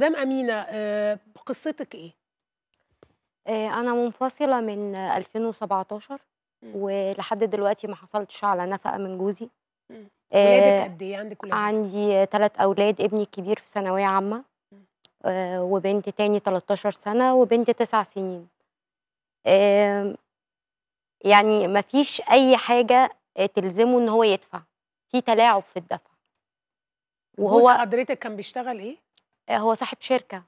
مدام أمينة آه، قصتك إيه؟ آه، أنا منفصلة من 2017 ولحد دلوقتي ما حصلتش على نفقة من جوزي آه، ولادك قد إيه عندك ولاد؟ عندي ثلاث أولاد ابني الكبير في ثانوية عامة وبنت تاني 13 سنة وبنت 9 سنين يعني ما فيش أي حاجة تلزمه إن هو يدفع في تلاعب في الدفع وهو حضرتك كان بيشتغل إيه؟ آه، هو صاحب شركه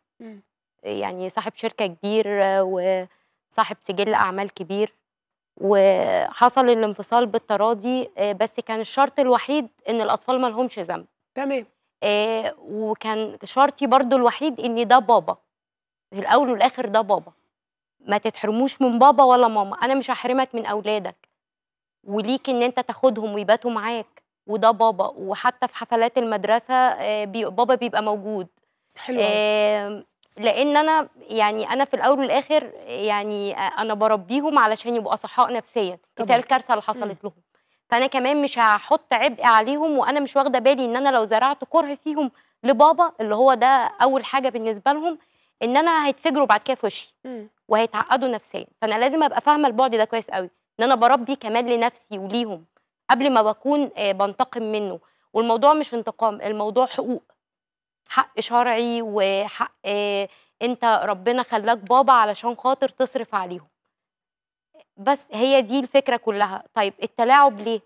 يعني صاحب شركه كبير آه، وصاحب سجل اعمال كبير وحصل الانفصال بالتراضي آه، بس كان الشرط الوحيد ان الاطفال ما لهمش ذنب تمام وكان شرطي برضو الوحيد ان ده بابا في الاول والاخر ده بابا ما تتحرموش من بابا ولا ماما انا مش هحرمك من اولادك وليك ان انت تاخدهم ويباتوا معاك وده بابا وحتى في حفلات المدرسه بابا بيبقى موجود حلو آه لان انا يعني انا في الاول والاخر يعني انا بربيهم علشان يبقوا اصحاء نفسيا مثال الكارثه اللي حصلت لهم فانا كمان مش هحط عبء عليهم وانا مش واخده بالي ان انا لو زرعت كره فيهم لبابا اللي هو ده اول حاجه بالنسبه لهم ان انا هيتفجروا بعد كده في وشي وهيتعقدوا نفسيا فانا لازم ابقى فاهمه البعد ده كويس قوي ان انا بربي كمان لنفسي وليهم قبل ما بكون آه، بنتقم منه والموضوع مش انتقام الموضوع حقوق حق شرعي وحق آه، انت ربنا خلاك بابا علشان خاطر تصرف عليهم بس هي دي الفكره كلها طيب التلاعب ليه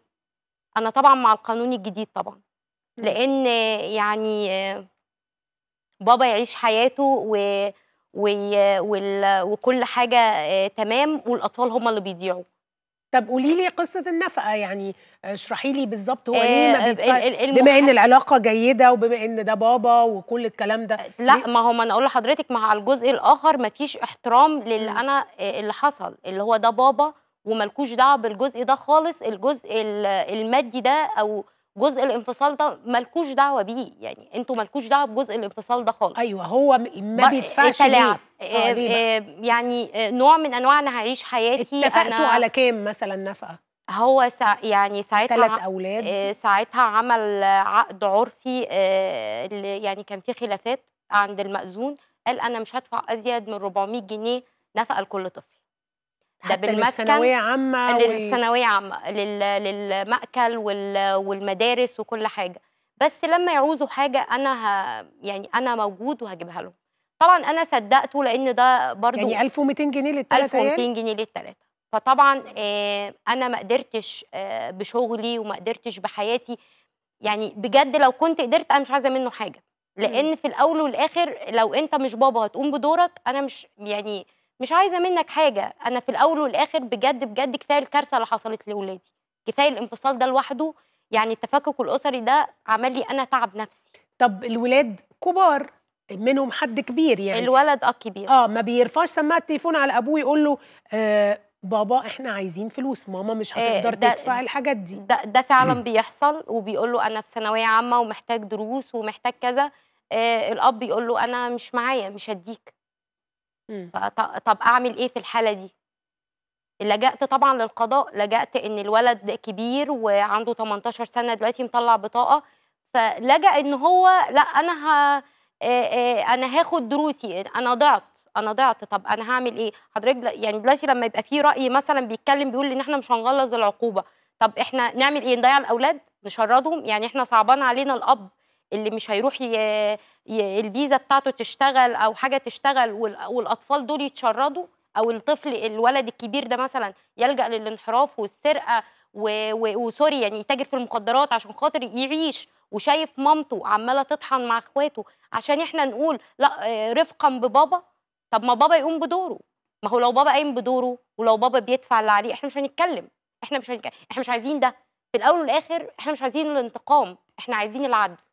انا طبعا مع القانون الجديد طبعا لان يعني آه، بابا يعيش حياته و... و... وال... وكل حاجه آه، تمام والاطفال هم اللي بيضيعوا طب قولي لي قصه النفقه يعني اشرحي لي بالظبط هو ليه ما آه، بيدفعش بما ان العلاقه جيده وبما ان ده بابا وكل الكلام ده آه، لا ما هو ما انا اقول لحضرتك مع الجزء الاخر ما فيش احترام للي انا آه، اللي حصل اللي هو ده بابا وملكوش دعوه بالجزء ده خالص الجزء المادي ده او جزء الانفصال ده ملكوش دعوه بيه يعني انتوا ملكوش دعوه بجزء الانفصال ده خالص ايوه هو ما بيدفعش ليه آه, آه،, آه، يعني آه، نوع من انواع انا هعيش حياتي اتفقتوا على كام مثلا نفقه هو سا يعني ساعتها ثلاث اولاد ساعتها عمل عقد عرفي يعني كان في خلافات عند المأذون قال انا مش هدفع ازيد من 400 جنيه نفقه لكل طفل ده بالمسكن الثانويه عامه للثانويه عامه للمأكل والمدارس وكل حاجه بس لما يعوزوا حاجه انا ه... يعني انا موجود وهجيبها لهم طبعا انا صدقته لان ده برضو يعني 1200 جنيه للثلاثه 1200 جنيه للثلاثه فطبعا آه، انا ما قدرتش آه، بشغلي وما قدرتش بحياتي يعني بجد لو كنت قدرت انا مش عايزه منه حاجه لان في الاول والاخر لو انت مش بابا هتقوم بدورك انا مش يعني مش عايزه منك حاجه انا في الاول والاخر بجد بجد كفايه الكارثه اللي حصلت لاولادي كفايه الانفصال ده لوحده يعني التفكك الاسري ده عمل لي انا تعب نفسي طب الولاد كبار منهم حد كبير يعني الولد اه كبير اه ما بيرفعش سماعه التليفون على ابوه يقول له آه بابا احنا عايزين فلوس ماما مش آه، هتقدر آه تدفع الحاجات دي ده, ده فعلا بيحصل وبيقول له انا في ثانويه عامه ومحتاج دروس ومحتاج كذا آه الاب يقول له انا مش معايا مش هديك طب اعمل ايه في الحاله دي لجأت طبعا للقضاء لجأت ان الولد كبير وعنده 18 سنه دلوقتي مطلع بطاقه فلجأ ان هو لا انا ه... انا هاخد دروسي انا ضعت انا ضعت طب انا هعمل ايه حضرتك يعني دلوقتي لما يبقى في راي مثلا بيتكلم بيقول ان احنا مش هنغلظ العقوبه طب احنا نعمل ايه نضيع الاولاد نشردهم يعني احنا صعبان علينا الاب اللي مش هيروح ي... ي... الفيزا بتاعته تشتغل او حاجه تشتغل وال... والاطفال دول يتشردوا او الطفل الولد الكبير ده مثلا يلجا للانحراف والسرقه و... و... وسوري يعني يتاجر في المخدرات عشان خاطر يعيش وشايف مامته عماله تطحن مع اخواته عشان احنا نقول لا آه، رفقا ببابا طب ما بابا يقوم بدوره ما هو لو بابا قايم بدوره ولو بابا بيدفع اللي عليه احنا مش هنتكلم احنا مش هنتكلم. احنا مش عايزين ده في الاول والاخر احنا مش عايزين الانتقام احنا عايزين العدل